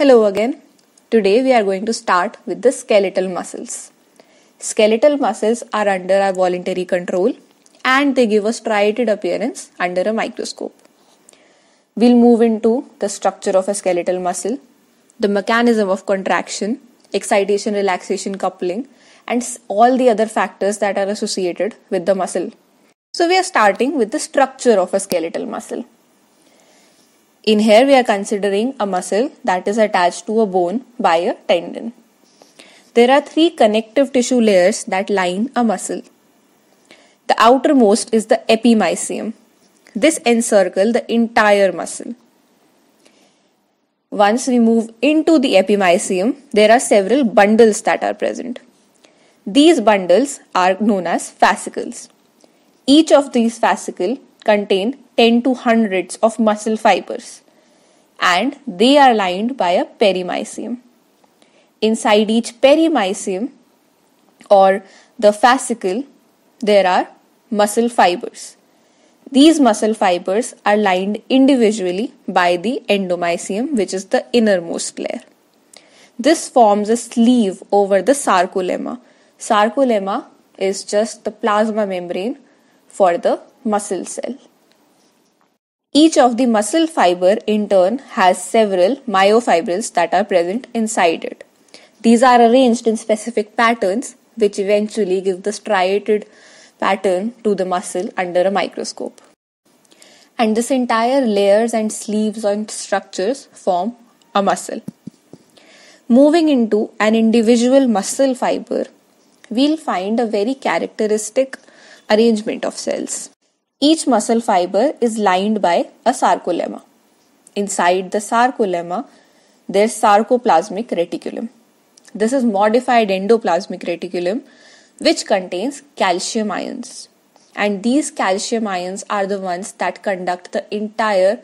Hello again. Today we are going to start with the skeletal muscles. Skeletal muscles are under our voluntary control and they give us striated appearance under a microscope. We'll move into the structure of a skeletal muscle, the mechanism of contraction, excitation relaxation coupling, and all the other factors that are associated with the muscle. So, we are starting with the structure of a skeletal muscle. In here, we are considering a muscle that is attached to a bone by a tendon. There are three connective tissue layers that line a muscle. The outermost is the epimysium. This encircles the entire muscle. Once we move into the epimysium, there are several bundles that are present. These bundles are known as fascicles. Each of these fascicle contain 10 to hundreds of muscle fibers and they are lined by a perimysium. Inside each perimysium, or the fascicle, there are muscle fibers. These muscle fibers are lined individually by the endomysium, which is the innermost layer. This forms a sleeve over the sarcolemma. Sarcolemma is just the plasma membrane for the muscle cell. Each of the muscle fiber in turn has several myofibrils that are present inside it. These are arranged in specific patterns which eventually give the striated pattern to the muscle under a microscope. And this entire layers and sleeves and structures form a muscle. Moving into an individual muscle fiber, we'll find a very characteristic arrangement of cells. Each muscle fiber is lined by a sarcolemma. Inside the sarcolemma, there's sarcoplasmic reticulum. This is modified endoplasmic reticulum which contains calcium ions. And these calcium ions are the ones that conduct the entire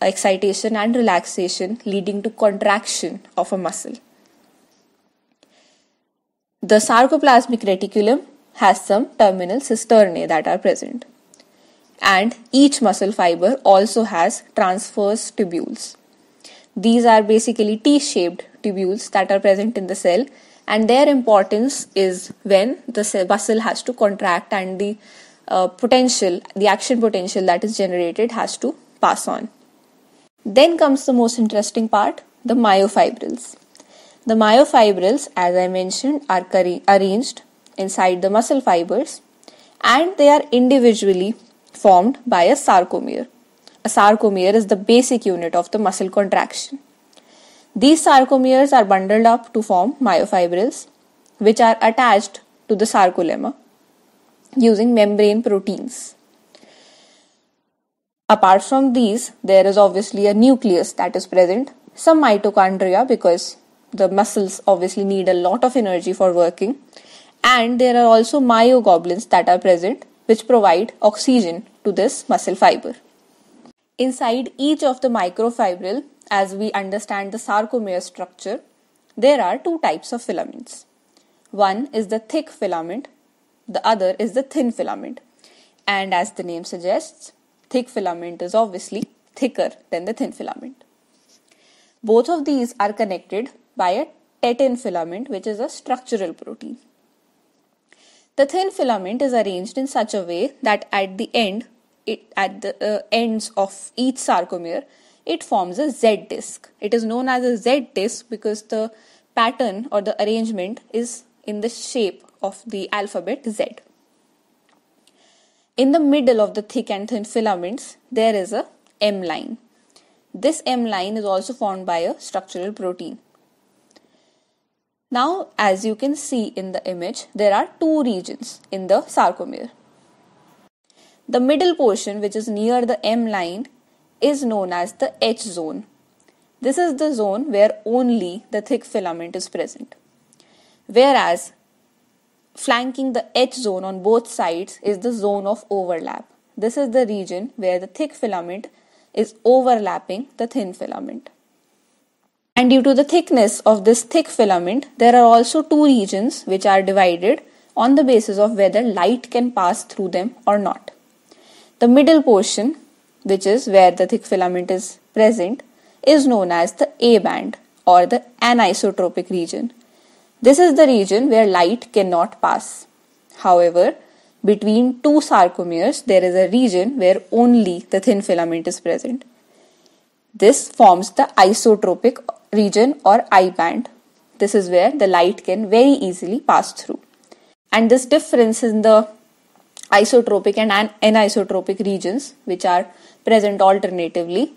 excitation and relaxation leading to contraction of a muscle. The sarcoplasmic reticulum has some terminal cisternae that are present and each muscle fiber also has transverse tubules. These are basically T shaped tubules that are present in the cell, and their importance is when the muscle has to contract and the uh, potential, the action potential that is generated, has to pass on. Then comes the most interesting part the myofibrils. The myofibrils, as I mentioned, are arranged inside the muscle fibers and they are individually formed by a sarcomere. A sarcomere is the basic unit of the muscle contraction. These sarcomeres are bundled up to form myofibrils, which are attached to the sarcolemma using membrane proteins. Apart from these, there is obviously a nucleus that is present, some mitochondria because the muscles obviously need a lot of energy for working, and there are also myogoblins that are present, which provide oxygen to this muscle fiber. Inside each of the microfibril, as we understand the sarcomere structure, there are two types of filaments. One is the thick filament, the other is the thin filament. And as the name suggests, thick filament is obviously thicker than the thin filament. Both of these are connected by a tetin filament, which is a structural protein. The thin filament is arranged in such a way that at the end, it, at the uh, ends of each sarcomere, it forms a Z disc. It is known as a Z disc because the pattern or the arrangement is in the shape of the alphabet Z. In the middle of the thick and thin filaments, there is a M line. This M line is also formed by a structural protein. Now, as you can see in the image, there are two regions in the sarcomere. The middle portion, which is near the M line, is known as the H zone. This is the zone where only the thick filament is present. Whereas, flanking the H zone on both sides is the zone of overlap. This is the region where the thick filament is overlapping the thin filament. And due to the thickness of this thick filament, there are also two regions which are divided on the basis of whether light can pass through them or not. The middle portion, which is where the thick filament is present, is known as the A band or the anisotropic region. This is the region where light cannot pass. However, between two sarcomeres, there is a region where only the thin filament is present. This forms the isotropic region or I band. This is where the light can very easily pass through. And this difference in the isotropic and anisotropic regions, which are present alternatively,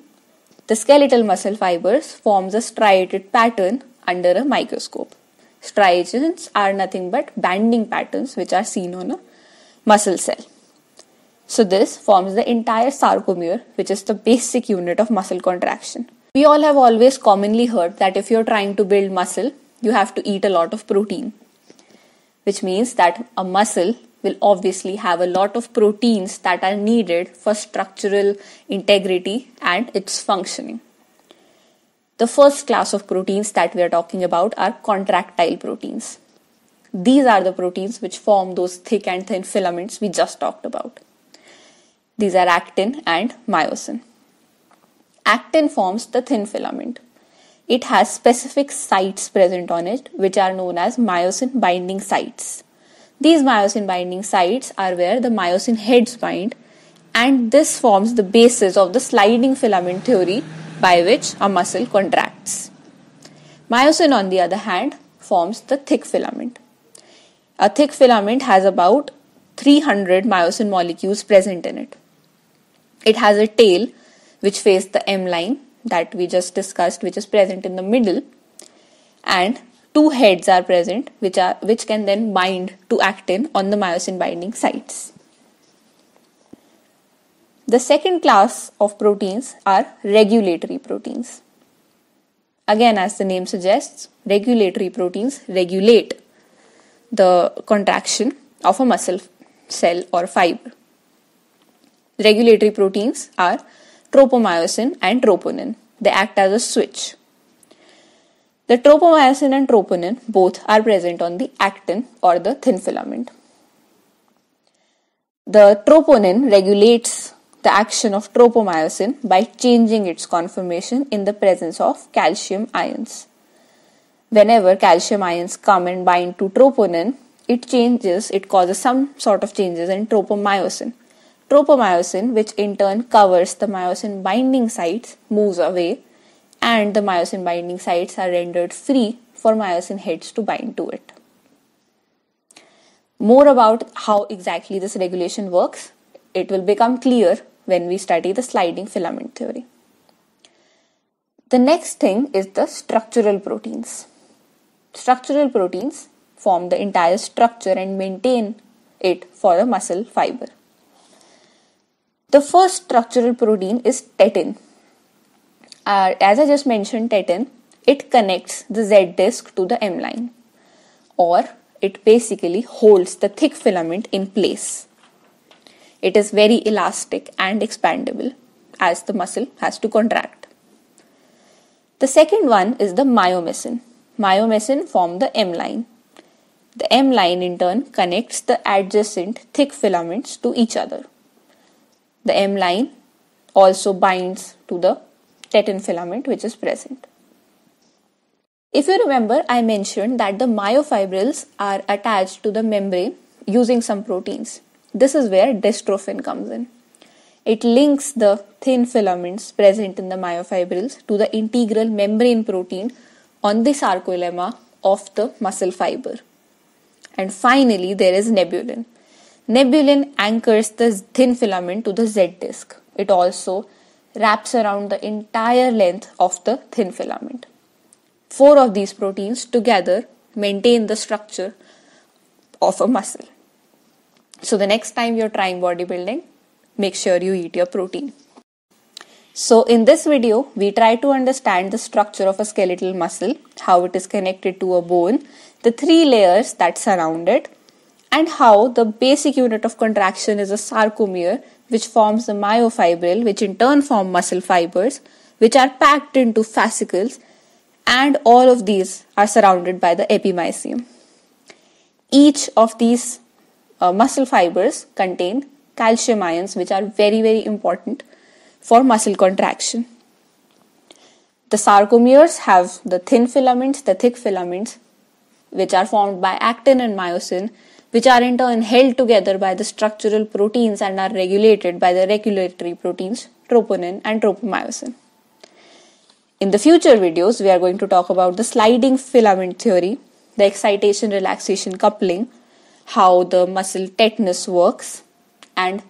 the skeletal muscle fibers forms a striated pattern under a microscope. Striations are nothing but banding patterns which are seen on a muscle cell. So this forms the entire sarcomere, which is the basic unit of muscle contraction. We all have always commonly heard that if you're trying to build muscle, you have to eat a lot of protein, which means that a muscle will obviously have a lot of proteins that are needed for structural integrity and its functioning. The first class of proteins that we are talking about are contractile proteins. These are the proteins which form those thick and thin filaments we just talked about. These are actin and myosin. Actin forms the thin filament. It has specific sites present on it, which are known as myosin binding sites. These myosin binding sites are where the myosin heads bind, and this forms the basis of the sliding filament theory by which a muscle contracts. Myosin, on the other hand, forms the thick filament. A thick filament has about 300 myosin molecules present in it. It has a tail which faces the M line that we just discussed, which is present in the middle, and two heads are present which are which can then bind to actin on the myosin binding sites. The second class of proteins are regulatory proteins. Again, as the name suggests, regulatory proteins regulate the contraction of a muscle cell or fiber. Regulatory proteins are tropomyosin and troponin. They act as a switch. The tropomyosin and troponin both are present on the actin or the thin filament. The troponin regulates the action of tropomyosin by changing its conformation in the presence of calcium ions. Whenever calcium ions come and bind to troponin, it changes, it causes some sort of changes in tropomyosin. Tropomyosin, which in turn covers the myosin binding sites, moves away, and the myosin binding sites are rendered free for myosin heads to bind to it. More about how exactly this regulation works, it will become clear when we study the sliding filament theory. The next thing is the structural proteins. Structural proteins form the entire structure and maintain it for the muscle fiber. The first structural protein is tetin. Uh, as I just mentioned, tetin, it connects the Z disc to the M line or it basically holds the thick filament in place. It is very elastic and expandable as the muscle has to contract. The second one is the myomesin. Myomesin form the M line. The M line in turn connects the adjacent thick filaments to each other. The M line also binds to the tetin filament which is present. If you remember, I mentioned that the myofibrils are attached to the membrane using some proteins. This is where dystrophin comes in. It links the thin filaments present in the myofibrils to the integral membrane protein on the sarcolemma of the muscle fiber. And finally, there is nebulin. Nebulin anchors the thin filament to the Z disk. It also wraps around the entire length of the thin filament. Four of these proteins together maintain the structure of a muscle. So, the next time you're trying bodybuilding, make sure you eat your protein. So, in this video, we try to understand the structure of a skeletal muscle, how it is connected to a bone, the three layers that surround it and how the basic unit of contraction is a sarcomere, which forms the myofibril, which in turn form muscle fibers, which are packed into fascicles, and all of these are surrounded by the epimysium. Each of these uh, muscle fibers contain calcium ions, which are very, very important for muscle contraction. The sarcomeres have the thin filaments, the thick filaments, which are formed by actin and myosin, which are in turn held together by the structural proteins and are regulated by the regulatory proteins troponin and tropomyosin. In the future videos, we are going to talk about the sliding filament theory, the excitation relaxation coupling, how the muscle tetanus works, and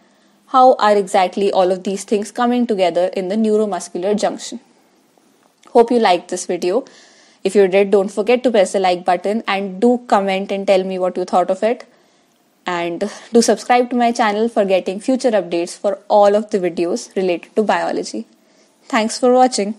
how are exactly all of these things coming together in the neuromuscular junction. Hope you liked this video. If you did, don't forget to press the like button and do comment and tell me what you thought of it and do subscribe to my channel for getting future updates for all of the videos related to biology. Thanks for watching.